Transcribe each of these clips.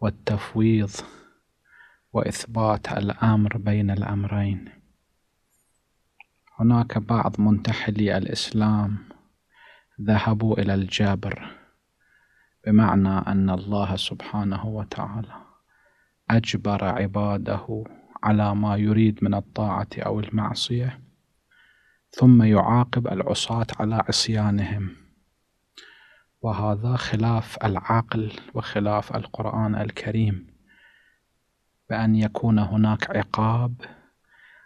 والتفويض وإثبات الأمر بين الأمرين هناك بعض منتحلي الإسلام ذهبوا إلى الجبر بمعنى أن الله سبحانه وتعالى أجبر عباده على ما يريد من الطاعة أو المعصية ثم يعاقب العصاة على عصيانهم وهذا خلاف العقل وخلاف القرآن الكريم بأن يكون هناك عقاب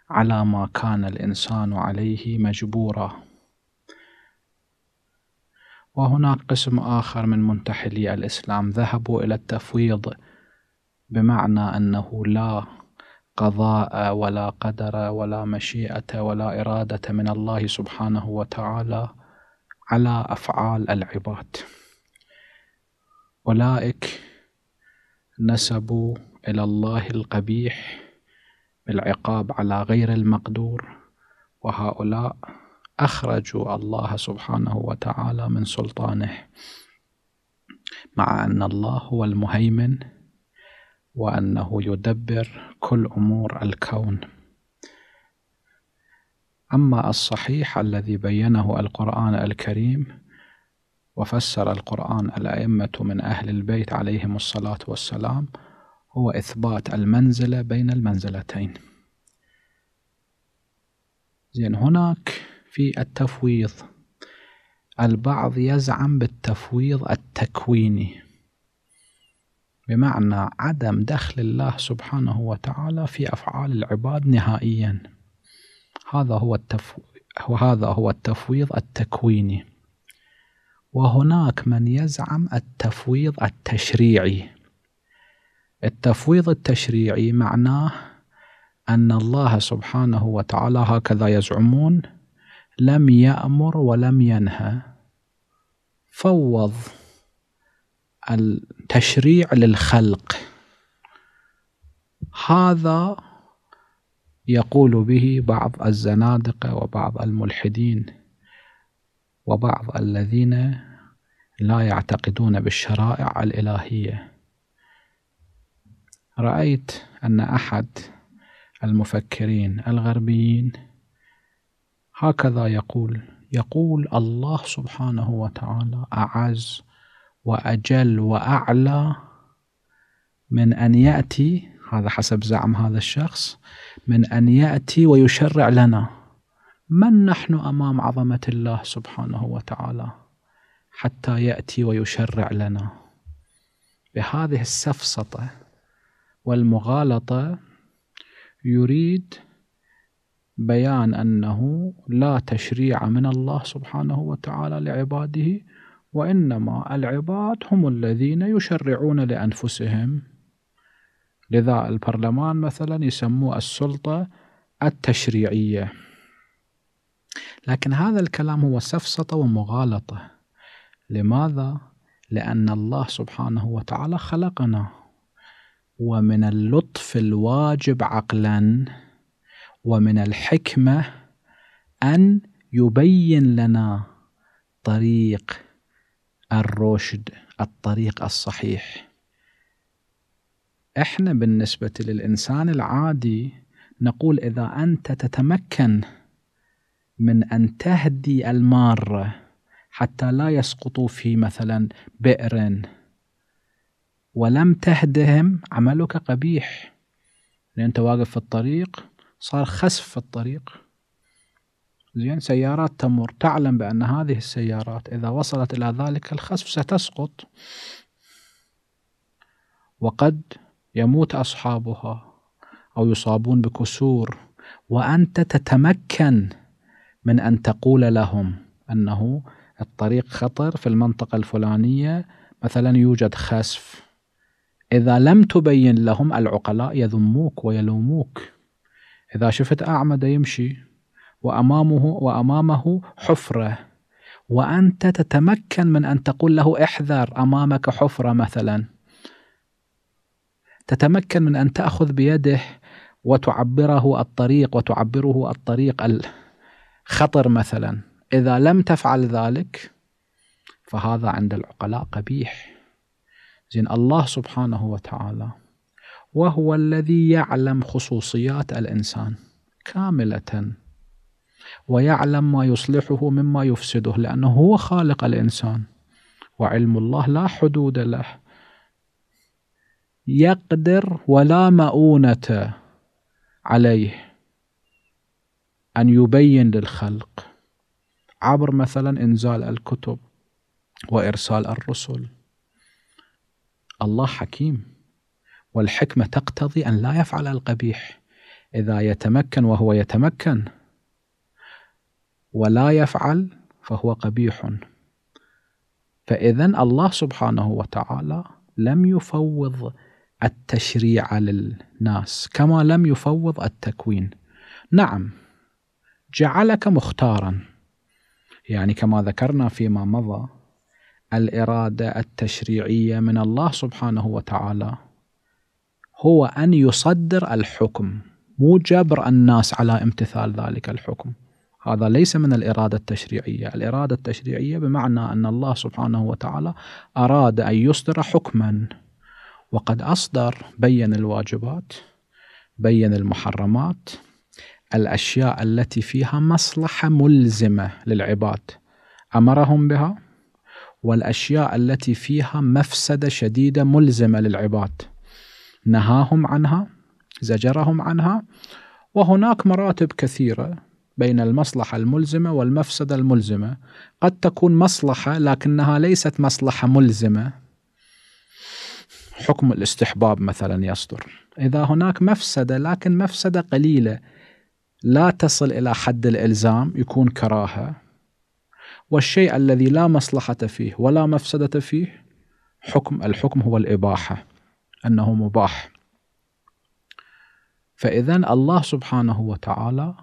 على ما كان الإنسان عليه مجبورا وهناك قسم آخر من منتحلي الإسلام ذهبوا إلى التفويض بمعنى أنه لا قضاء ولا قدر ولا مشيئة ولا إرادة من الله سبحانه وتعالى على أفعال العباد أولئك نسبوا إلى الله القبيح بالعقاب على غير المقدور وهؤلاء أخرجوا الله سبحانه وتعالى من سلطانه مع أن الله هو المهيمن وأنه يدبر كل أمور الكون أما الصحيح الذي بينه القرآن الكريم وفسر القرآن الأئمة من أهل البيت عليهم الصلاة والسلام هو إثبات المنزلة بين المنزلتين زين هناك في التفويض البعض يزعم بالتفويض التكويني بمعنى عدم دخل الله سبحانه وتعالى في أفعال العباد نهائياً هذا هو التفويض وهذا هو التفويض التكويني وهناك من يزعم التفويض التشريعي التفويض التشريعي معناه أن الله سبحانه وتعالى هكذا يزعمون لم يأمر ولم ينهى فوض التشريع للخلق هذا يقول به بعض الزنادقة وبعض الملحدين وبعض الذين لا يعتقدون بالشرائع الإلهية رأيت أن أحد المفكرين الغربيين هكذا يقول يقول الله سبحانه وتعالى أعز وأجل وأعلى من أن يأتي هذا حسب زعم هذا الشخص من أن يأتي ويشرع لنا من نحن أمام عظمة الله سبحانه وتعالى حتى يأتي ويشرع لنا بهذه السفسطة والمغالطة يريد بيان أنه لا تشريع من الله سبحانه وتعالى لعباده وإنما العباد هم الذين يشرعون لأنفسهم لذا البرلمان مثلا يسموه السلطة التشريعية لكن هذا الكلام هو سفسطة ومغالطة لماذا؟ لأن الله سبحانه وتعالى خلقنا ومن اللطف الواجب عقلا ومن الحكمة أن يبين لنا طريق الرشد الطريق الصحيح احنا بالنسبه للانسان العادي نقول اذا انت تتمكن من ان تهدي الماره حتى لا يسقطوا في مثلا بئر ولم تهدهم عملك قبيح لأن أنت واقف في الطريق صار خسف في الطريق زين سيارات تمر تعلم بأن هذه السيارات إذا وصلت إلى ذلك الخسف ستسقط وقد يموت أصحابها أو يصابون بكسور وأنت تتمكن من أن تقول لهم أنه الطريق خطر في المنطقة الفلانية مثلا يوجد خسف إذا لم تبين لهم العقلاء يذموك ويلوموك إذا شفت أعمد يمشي وأمامه وأمامه حفرة وأنت تتمكن من أن تقول له احذر أمامك حفرة مثلا تتمكن من ان تاخذ بيده وتعبره الطريق وتعبره الطريق الخطر مثلا اذا لم تفعل ذلك فهذا عند العقلاء قبيح زين الله سبحانه وتعالى وهو الذي يعلم خصوصيات الانسان كامله ويعلم ما يصلحه مما يفسده لانه هو خالق الانسان وعلم الله لا حدود له يقدر ولا مؤونة عليه أن يبين للخلق عبر مثلا إنزال الكتب وإرسال الرسل الله حكيم والحكمة تقتضي أن لا يفعل القبيح إذا يتمكن وهو يتمكن ولا يفعل فهو قبيح فإذا الله سبحانه وتعالى لم يفوض التشريع للناس كما لم يفوض التكوين نعم جعلك مختارا يعني كما ذكرنا فيما مضى الاراده التشريعيه من الله سبحانه وتعالى هو ان يصدر الحكم مو جبر الناس على امتثال ذلك الحكم هذا ليس من الإرادة التشريعية الإرادة التشريعية بمعنى أن الله سبحانه وتعالى أراد أن يصدر حكما وقد أصدر بين الواجبات بين المحرمات الأشياء التي فيها مصلحة ملزمة للعباد أمرهم بها والأشياء التي فيها مفسدة شديدة ملزمة للعباد نهاهم عنها زجرهم عنها وهناك مراتب كثيرة بين المصلحة الملزمة والمفسدة الملزمة قد تكون مصلحة لكنها ليست مصلحة ملزمة حكم الاستحباب مثلا يصدر إذا هناك مفسدة لكن مفسدة قليلة لا تصل إلى حد الإلزام يكون كراهة والشيء الذي لا مصلحة فيه ولا مفسدة فيه حكم الحكم هو الإباحة أنه مباح فإذا الله سبحانه وتعالى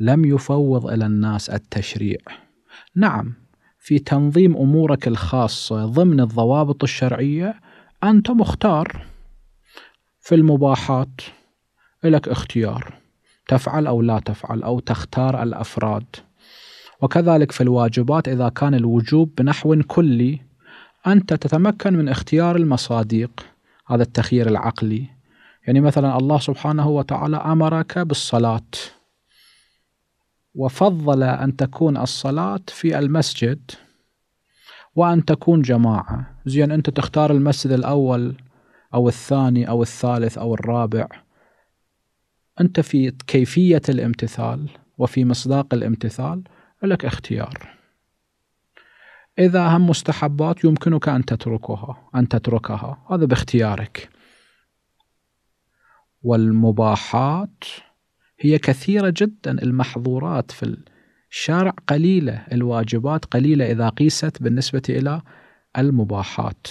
لم يفوض إلى الناس التشريع نعم في تنظيم أمورك الخاصة ضمن الضوابط الشرعية أنت مختار في المباحات لك اختيار تفعل أو لا تفعل أو تختار الأفراد وكذلك في الواجبات إذا كان الوجوب بنحو كلي أنت تتمكن من اختيار المصادق هذا التخيير العقلي يعني مثلا الله سبحانه وتعالى أمرك بالصلاة وفضل أن تكون الصلاة في المسجد وأن تكون جماعة زين أنت تختار المسجد الأول أو الثاني أو الثالث أو الرابع أنت في كيفية الامتثال وفي مصداق الامتثال لك اختيار إذا هم مستحبات يمكنك أن تتركها أن تتركها هذا باختيارك والمباحات هي كثيرة جدا المحظورات في شرع قليله الواجبات قليله اذا قيست بالنسبه الى المباحات.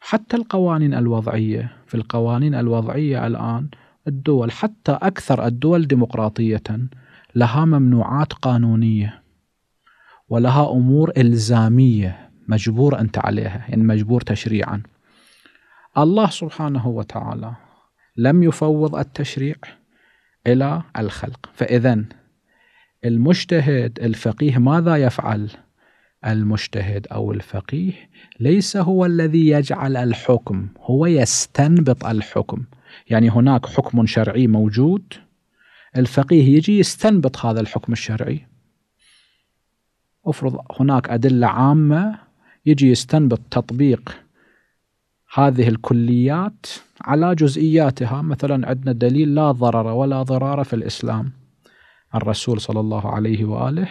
حتى القوانين الوضعيه، في القوانين الوضعيه الان الدول حتى اكثر الدول ديمقراطيه لها ممنوعات قانونيه ولها امور الزاميه مجبور انت عليها، يعني مجبور تشريعا. الله سبحانه وتعالى لم يفوض التشريع الى الخلق، فاذا المجتهد الفقيه ماذا يفعل؟ المجتهد او الفقيه ليس هو الذي يجعل الحكم، هو يستنبط الحكم، يعني هناك حكم شرعي موجود الفقيه يجي يستنبط هذا الحكم الشرعي. افرض هناك ادله عامه يجي يستنبط تطبيق هذه الكليات على جزئياتها مثلا عندنا دليل لا ضرر ولا ضرار في الإسلام الرسول صلى الله عليه واله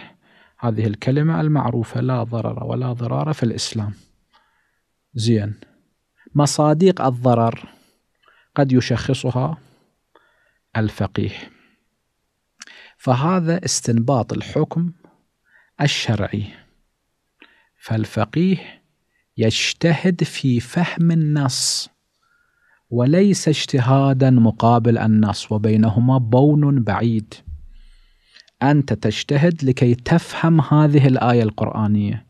هذه الكلمه المعروفه لا ضرر ولا ضرار في الاسلام. زين مصادق الضرر قد يشخصها الفقيه. فهذا استنباط الحكم الشرعي. فالفقيه يجتهد في فهم النص وليس اجتهادا مقابل النص وبينهما بون بعيد أنت تجتهد لكي تفهم هذه الآية القرآنية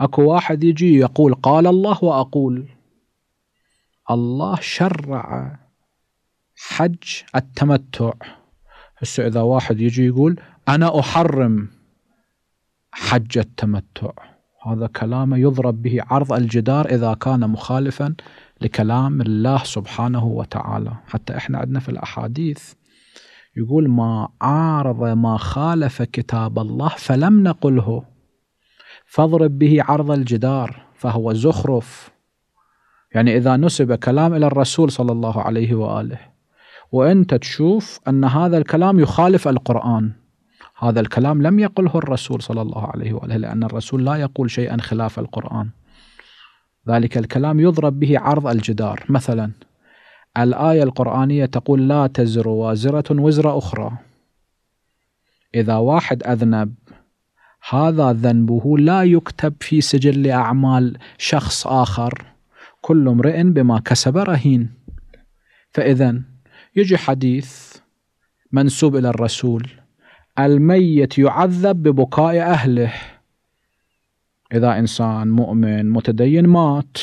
أكو واحد يجي يقول قال الله وأقول الله شرع حج التمتع هسه إذا واحد يجي يقول أنا أحرم حج التمتع هذا كلامه يضرب به عرض الجدار إذا كان مخالفا لكلام الله سبحانه وتعالى حتى إحنا عندنا في الأحاديث يقول ما عارض ما خالف كتاب الله فلم نقله فاضرب به عرض الجدار فهو زخرف يعني إذا نسب كلام إلى الرسول صلى الله عليه وآله وأنت تشوف أن هذا الكلام يخالف القرآن هذا الكلام لم يقله الرسول صلى الله عليه وآله لأن الرسول لا يقول شيئا خلاف القرآن ذلك الكلام يضرب به عرض الجدار مثلا الآية القرآنية تقول لا تزر وازرة وزر أخرى إذا واحد أذنب هذا ذنبه لا يكتب في سجل أعمال شخص آخر كل امرئ بما كسب رهين فإذا يجي حديث منسوب إلى الرسول الميت يعذب ببكاء أهله إذا إنسان مؤمن متدين مات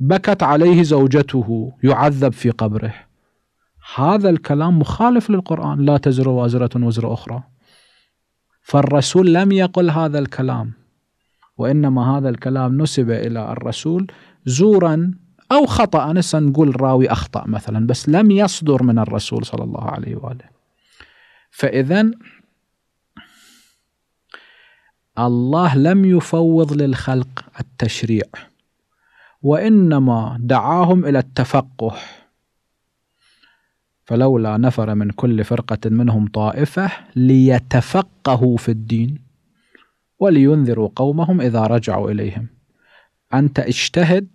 بكت عليه زوجته يعذب في قبره هذا الكلام مخالف للقرآن لا تزر وازرة وزر أخرى فالرسول لم يقل هذا الكلام وإنما هذا الكلام نسب إلى الرسول زورا أو خطأ نسا نقول راوي أخطأ مثلا بس لم يصدر من الرسول صلى الله عليه وآله فإذا الله لم يفوض للخلق التشريع وإنما دعاهم إلى التفقه فلولا نفر من كل فرقة منهم طائفة ليتفقهوا في الدين ولينذروا قومهم إذا رجعوا إليهم أنت اجتهد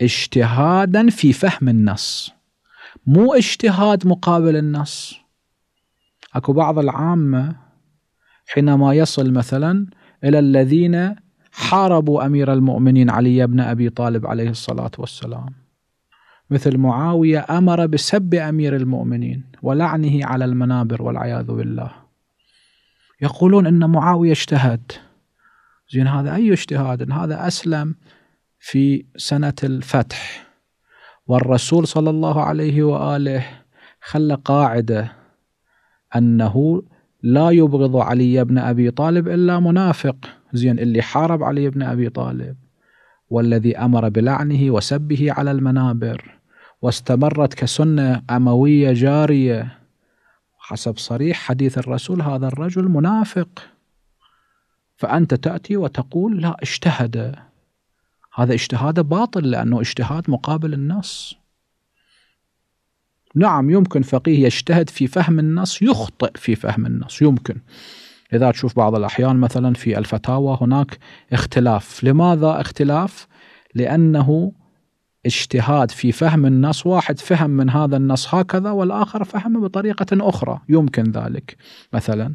اجتهادا في فهم النص مو اجتهاد مقابل النص اكو بعض العامة حينما يصل مثلا إلى الذين حاربوا امير المؤمنين علي بن ابي طالب عليه الصلاه والسلام مثل معاويه امر بسب امير المؤمنين ولعنه على المنابر والعياذ بالله يقولون ان معاويه اجتهد زين هذا اي اجتهاد هذا اسلم في سنه الفتح والرسول صلى الله عليه واله خلى قاعده انه لا يبغض علي بن ابي طالب الا منافق زين اللي حارب علي بن أبي طالب والذي أمر بلعنه وسبه على المنابر واستمرت كسنة أموية جارية حسب صريح حديث الرسول هذا الرجل منافق فأنت تأتي وتقول لا اجتهد هذا اجتهاد باطل لأنه اجتهاد مقابل النص نعم يمكن فقيه يجتهد في فهم النص يخطئ في فهم النص يمكن إذا تشوف بعض الأحيان مثلا في الفتاوى هناك اختلاف لماذا اختلاف؟ لأنه اجتهاد في فهم النص واحد فهم من هذا النص هكذا والآخر فهمه بطريقة أخرى يمكن ذلك مثلا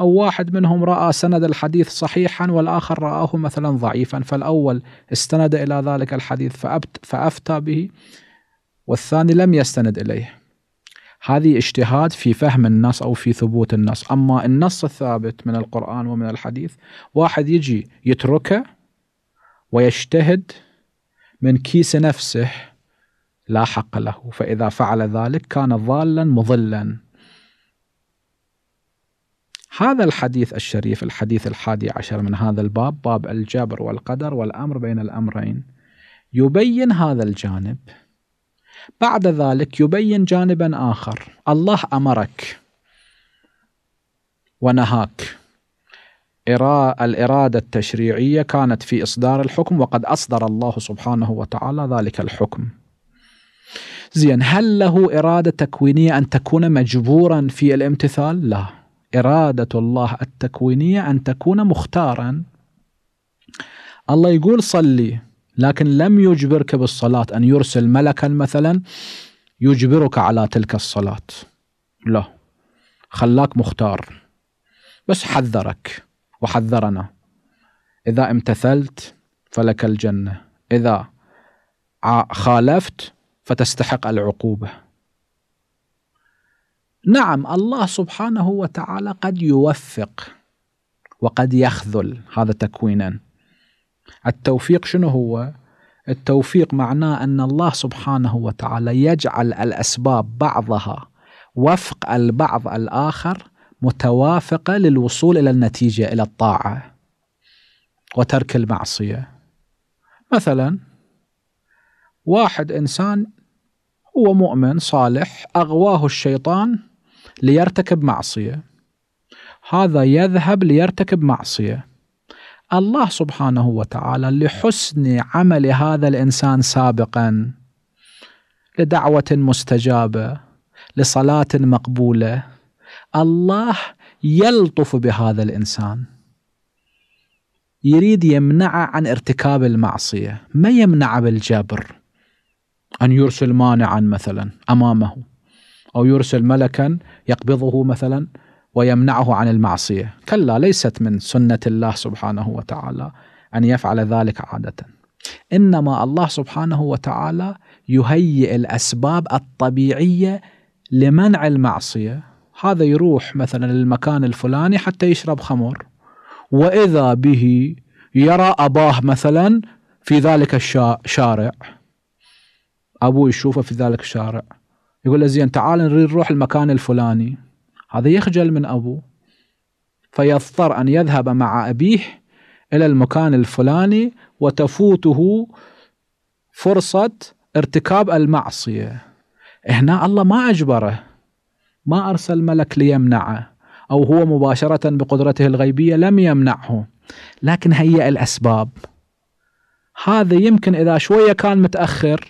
أو واحد منهم رأى سند الحديث صحيحا والآخر رآه مثلا ضعيفا فالأول استند إلى ذلك الحديث فأفتى به والثاني لم يستند إليه هذه اجتهاد في فهم النص او في ثبوت النص، اما النص الثابت من القران ومن الحديث واحد يجي يتركه ويجتهد من كيس نفسه لا حق له، فاذا فعل ذلك كان ضالا مضلا. هذا الحديث الشريف الحديث الحادي عشر من هذا الباب باب الجبر والقدر والامر بين الامرين يبين هذا الجانب بعد ذلك يبين جانبا آخر الله أمرك ونهاك الإرادة التشريعية كانت في إصدار الحكم وقد أصدر الله سبحانه وتعالى ذلك الحكم زين هل له إرادة تكوينية أن تكون مجبورا في الامتثال؟ لا إرادة الله التكوينية أن تكون مختارا الله يقول صلي لكن لم يجبرك بالصلاة أن يرسل ملكا مثلا يجبرك على تلك الصلاة لا خلاك مختار بس حذرك وحذرنا إذا امتثلت فلك الجنة إذا خالفت فتستحق العقوبة نعم الله سبحانه وتعالى قد يوفق وقد يخذل هذا تكوينا التوفيق شنو هو؟ التوفيق معناه ان الله سبحانه وتعالى يجعل الاسباب بعضها وفق البعض الاخر متوافقه للوصول الى النتيجه الى الطاعه وترك المعصيه. مثلا واحد انسان هو مؤمن صالح اغواه الشيطان ليرتكب معصيه. هذا يذهب ليرتكب معصيه. الله سبحانه وتعالى لحسن عمل هذا الانسان سابقا لدعوه مستجابه لصلاه مقبوله الله يلطف بهذا الانسان يريد يمنعه عن ارتكاب المعصيه ما يمنعه بالجبر ان يرسل مانعا مثلا امامه او يرسل ملكا يقبضه مثلا ويمنعه عن المعصيه كلا ليست من سنه الله سبحانه وتعالى ان يفعل ذلك عاده انما الله سبحانه وتعالى يهيئ الاسباب الطبيعيه لمنع المعصيه هذا يروح مثلا للمكان الفلاني حتى يشرب خمر واذا به يرى اباه مثلا في ذلك الشارع ابوه يشوفه في ذلك الشارع يقول له زين تعال نريد نروح المكان الفلاني هذا يخجل من أبوه فيضطر أن يذهب مع أبيه إلى المكان الفلاني وتفوته فرصة ارتكاب المعصية هنا الله ما أجبره ما أرسل ملك ليمنعه أو هو مباشرة بقدرته الغيبية لم يمنعه لكن هيئ الأسباب هذا يمكن إذا شوية كان متأخر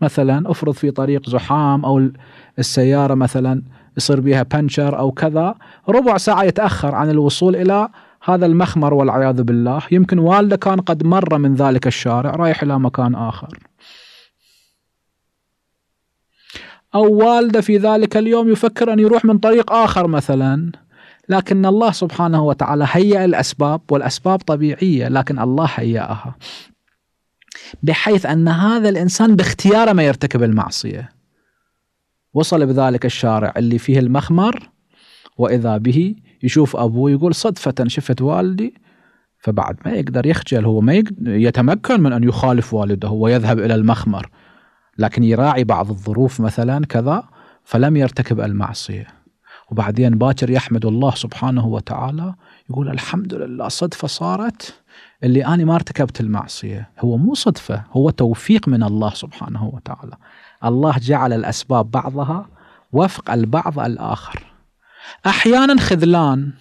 مثلا أفرض في طريق زحام أو السيارة مثلا يصير بيها بنشر او كذا ربع ساعه يتاخر عن الوصول الى هذا المخمر والعياذ بالله يمكن والده كان قد مر من ذلك الشارع رايح الى مكان اخر او والده في ذلك اليوم يفكر ان يروح من طريق اخر مثلا لكن الله سبحانه وتعالى هيأ الاسباب والاسباب طبيعيه لكن الله هيأها بحيث ان هذا الانسان باختياره ما يرتكب المعصيه وصل بذلك الشارع اللي فيه المخمر وإذا به يشوف أبوه يقول صدفة شفت والدي فبعد ما يقدر يخجل هو ما يتمكن من أن يخالف والده ويذهب إلى المخمر لكن يراعي بعض الظروف مثلا كذا فلم يرتكب المعصية وبعدين باكر يحمد الله سبحانه وتعالى يقول الحمد لله صدفة صارت اللي أنا ما ارتكبت المعصية هو مو صدفة هو توفيق من الله سبحانه وتعالى الله جعل الأسباب بعضها وفق البعض الآخر أحيانا خذلان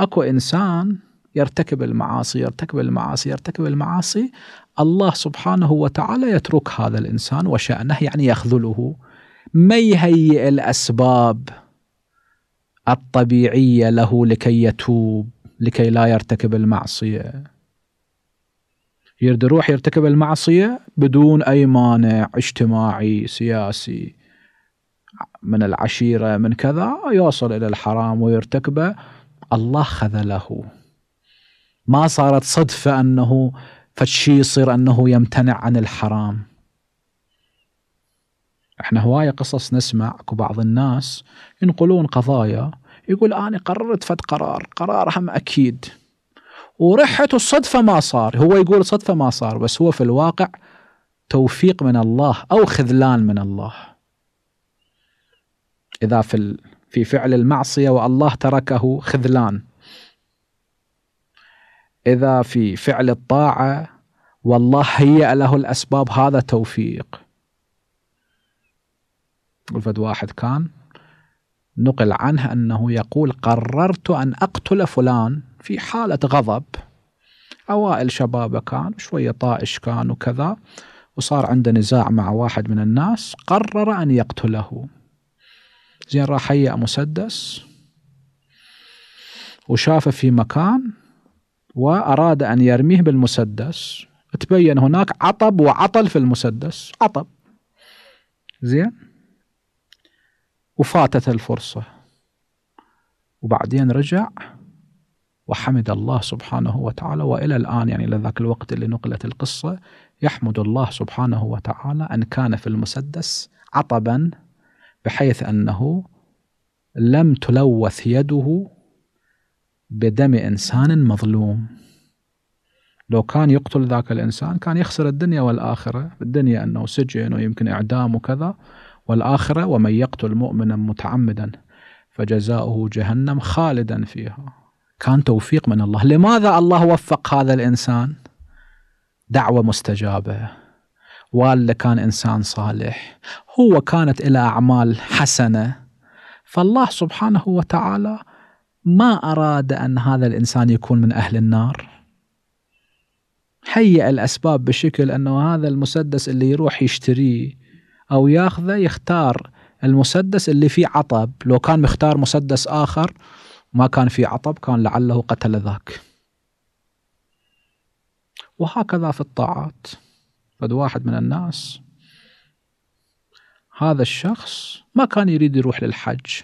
أكو إنسان يرتكب المعاصي يرتكب المعاصي يرتكب المعاصي الله سبحانه وتعالى يترك هذا الإنسان وشأنه يعني يخذله ما يهيئ الأسباب الطبيعية له لكي يتوب لكي لا يرتكب المعصية يرد يروح يرتكب المعصية بدون أي مانع اجتماعي سياسي من العشيرة من كذا يوصل إلى الحرام ويرتكبه الله خذله ما صارت صدفة أنه فشي يصير أنه يمتنع عن الحرام احنا هواية قصص نسمع اكو بعض الناس ينقلون قضايا يقول أنا قررت فد قرار قرار هم أكيد ورحت الصدفة ما صار هو يقول صدفة ما صار بس هو في الواقع توفيق من الله أو خذلان من الله إذا في في فعل المعصية والله تركه خذلان إذا في فعل الطاعة والله هيأ له الأسباب هذا توفيق الفد واحد كان نقل عنه أنه يقول قررت أن أقتل فلان في حالة غضب أوائل شبابه كان شوية طائش كان وكذا وصار عنده نزاع مع واحد من الناس قرر أن يقتله زين راح هيأ مسدس وشافه في مكان وأراد أن يرميه بالمسدس تبين هناك عطب وعطل في المسدس عطب زين وفاتت الفرصة وبعدين رجع وحمد الله سبحانه وتعالى والى الان يعني الى ذاك الوقت اللي نقلت القصه يحمد الله سبحانه وتعالى ان كان في المسدس عطبا بحيث انه لم تلوث يده بدم انسان مظلوم لو كان يقتل ذاك الانسان كان يخسر الدنيا والاخره، الدنيا انه سجن ويمكن اعدام وكذا والاخره ومن يقتل مؤمنا متعمدا فجزاؤه جهنم خالدا فيها. كان توفيق من الله لماذا الله وفق هذا الإنسان دعوة مستجابة والده كان إنسان صالح هو كانت إلى أعمال حسنة فالله سبحانه وتعالى ما أراد أن هذا الإنسان يكون من أهل النار هيئ الأسباب بشكل أنه هذا المسدس اللي يروح يشتريه أو ياخذه يختار المسدس اللي فيه عطب لو كان مختار مسدس آخر ما كان في عطب كان لعله قتل ذاك وهكذا في الطاعات فد واحد من الناس هذا الشخص ما كان يريد يروح للحج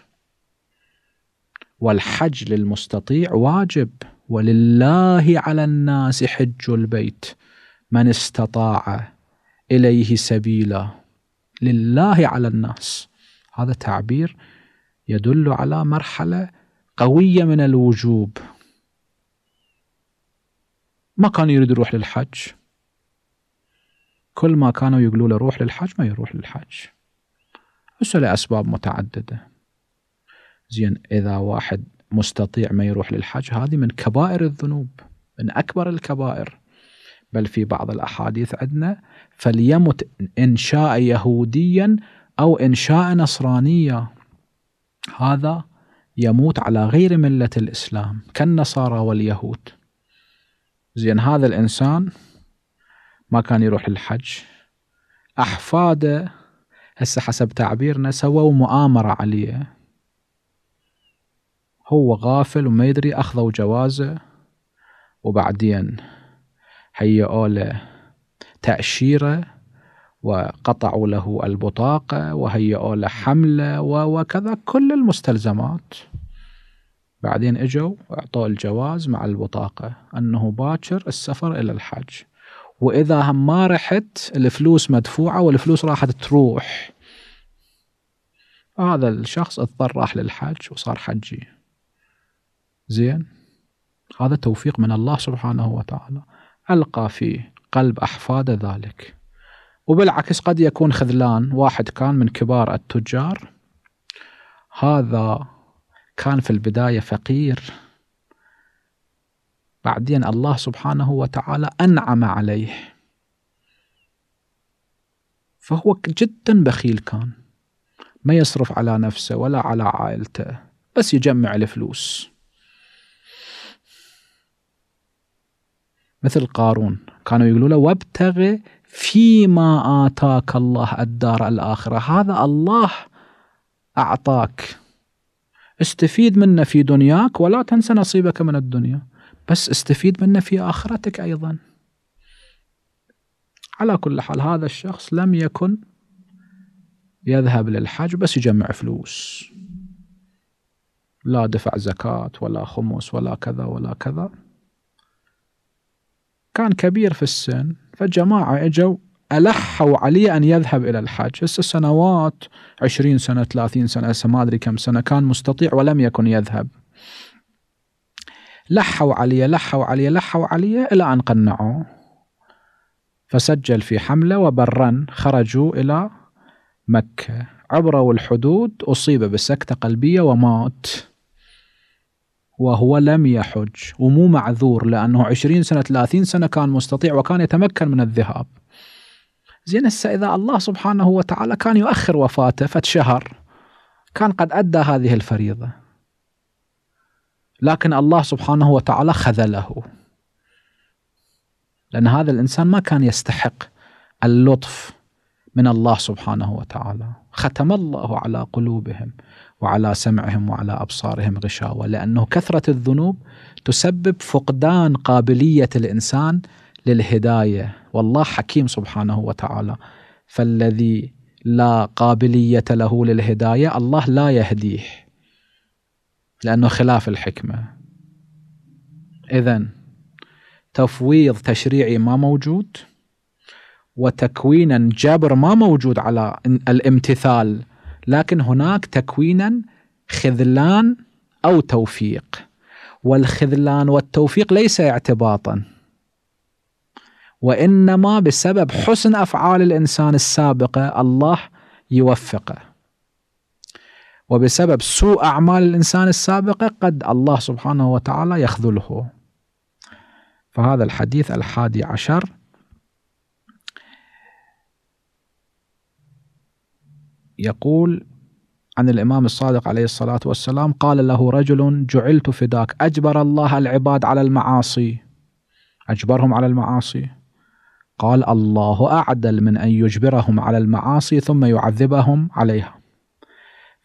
والحج للمستطيع واجب ولله على الناس حج البيت من استطاع اليه سبيلا لله على الناس هذا تعبير يدل على مرحله قوية من الوجوب ما كان يريد يروح للحج كل ما كانوا يقولوا له روح للحج ما يروح للحج هسه لأسباب متعددة زين إذا واحد مستطيع ما يروح للحج هذه من كبائر الذنوب من أكبر الكبائر بل في بعض الأحاديث عندنا فليمت إن شاء يهوديا أو إن شاء نصرانيا هذا يموت على غير ملة الإسلام كالنصارى واليهود زين هذا الإنسان ما كان يروح الحج أحفاده هسه حسب تعبيرنا سووا مؤامرة عليه هو غافل وما يدري أخذوا جوازه وبعدين هيئوا له تأشيرة وقطعوا له البطاقة وهيئوا له حملة وكذا كل المستلزمات بعدين اجوا اعطوه الجواز مع البطاقة انه باكر السفر الى الحج واذا ما رحت الفلوس مدفوعة والفلوس راحت تروح هذا الشخص اضطر راح للحج وصار حجي زين هذا توفيق من الله سبحانه وتعالى ألقى في قلب أحفاده ذلك وبالعكس قد يكون خذلان واحد كان من كبار التجار هذا كان في البداية فقير بعدين الله سبحانه وتعالى أنعم عليه فهو جدا بخيل كان ما يصرف على نفسه ولا على عائلته بس يجمع الفلوس مثل قارون كانوا يقولوا له وابتغ فيما آتاك الله الدار الآخرة هذا الله أعطاك استفيد منه في دنياك ولا تنسى نصيبك من الدنيا بس استفيد منه في آخرتك أيضا على كل حال هذا الشخص لم يكن يذهب للحج بس يجمع فلوس لا دفع زكاة ولا خمس ولا كذا ولا كذا كان كبير في السن فجماعة إجوا ألحوا عليه أن يذهب إلى الحج هسه سنوات عشرين سنة ثلاثين سنة هسه ما أدري كم سنة كان مستطيع ولم يكن يذهب لحوا عليه لحوا عليه لحوا عليه إلى أن قنعوه فسجل في حملة وبرا خرجوا إلى مكة عبروا الحدود أصيب بسكتة قلبية ومات وهو لم يحج ومو معذور لأنه 20 سنة 30 سنة كان مستطيع وكان يتمكن من الذهاب زين هسه إذا الله سبحانه وتعالى كان يؤخر وفاته فد شهر كان قد أدى هذه الفريضة لكن الله سبحانه وتعالى خذله لأن هذا الإنسان ما كان يستحق اللطف من الله سبحانه وتعالى ختم الله على قلوبهم وعلى سمعهم وعلى ابصارهم غشاوه لانه كثره الذنوب تسبب فقدان قابليه الانسان للهدايه والله حكيم سبحانه وتعالى فالذي لا قابليه له للهدايه الله لا يهديه لانه خلاف الحكمه اذا تفويض تشريعي ما موجود وتكوينا جابر ما موجود على الامتثال لكن هناك تكوينا خذلان او توفيق والخذلان والتوفيق ليس اعتباطا وانما بسبب حسن افعال الانسان السابقه الله يوفقه وبسبب سوء اعمال الانسان السابقه قد الله سبحانه وتعالى يخذله فهذا الحديث الحادي عشر يقول عن الإمام الصادق عليه الصلاة والسلام قال له رجل جعلت فداك أجبر الله العباد على المعاصي أجبرهم على المعاصي قال الله أعدل من أن يجبرهم على المعاصي ثم يعذبهم عليها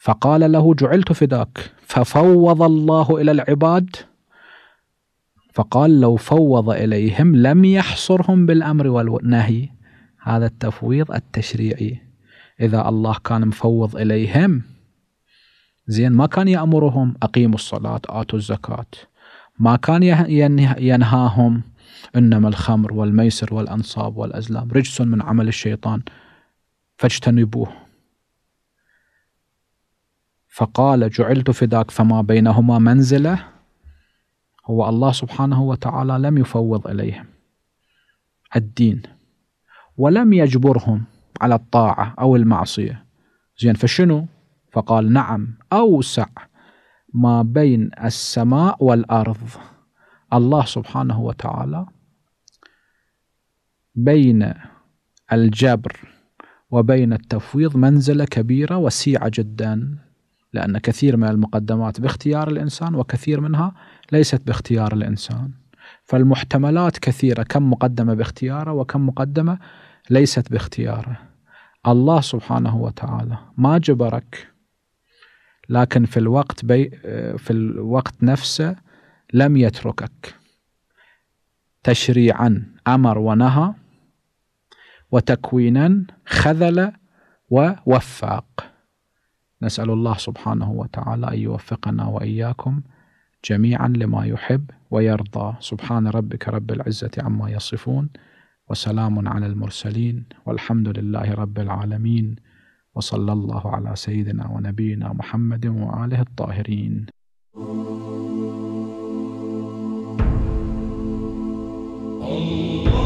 فقال له جعلت فداك ففوض الله إلى العباد فقال لو فوض إليهم لم يحصرهم بالأمر والنهي هذا التفويض التشريعي إذا الله كان مفوض إليهم زين ما كان يأمرهم أقيموا الصلاة آتوا الزكاة ما كان ينهاهم إنما الخمر والميسر والأنصاب والأزلام رجس من عمل الشيطان فاجتنبوه فقال جعلت فداك فما بينهما منزله هو الله سبحانه وتعالى لم يفوض اليهم الدين ولم يجبرهم على الطاعة أو المعصية زين فشنو فقال نعم أوسع ما بين السماء والأرض الله سبحانه وتعالى بين الجبر وبين التفويض منزلة كبيرة وسيعة جدا لأن كثير من المقدمات باختيار الإنسان وكثير منها ليست باختيار الإنسان فالمحتملات كثيرة كم مقدمة باختياره وكم مقدمة ليست باختياره الله سبحانه وتعالى ما جبرك لكن في الوقت بي في الوقت نفسه لم يتركك تشريعا امر ونهى وتكوينا خذل ووفاق نسال الله سبحانه وتعالى ان يوفقنا واياكم جميعا لما يحب ويرضى سبحان ربك رب العزه عما يصفون وسلام على المرسلين والحمد لله رب العالمين وصلى الله على سيدنا ونبينا محمد وآله الطاهرين الله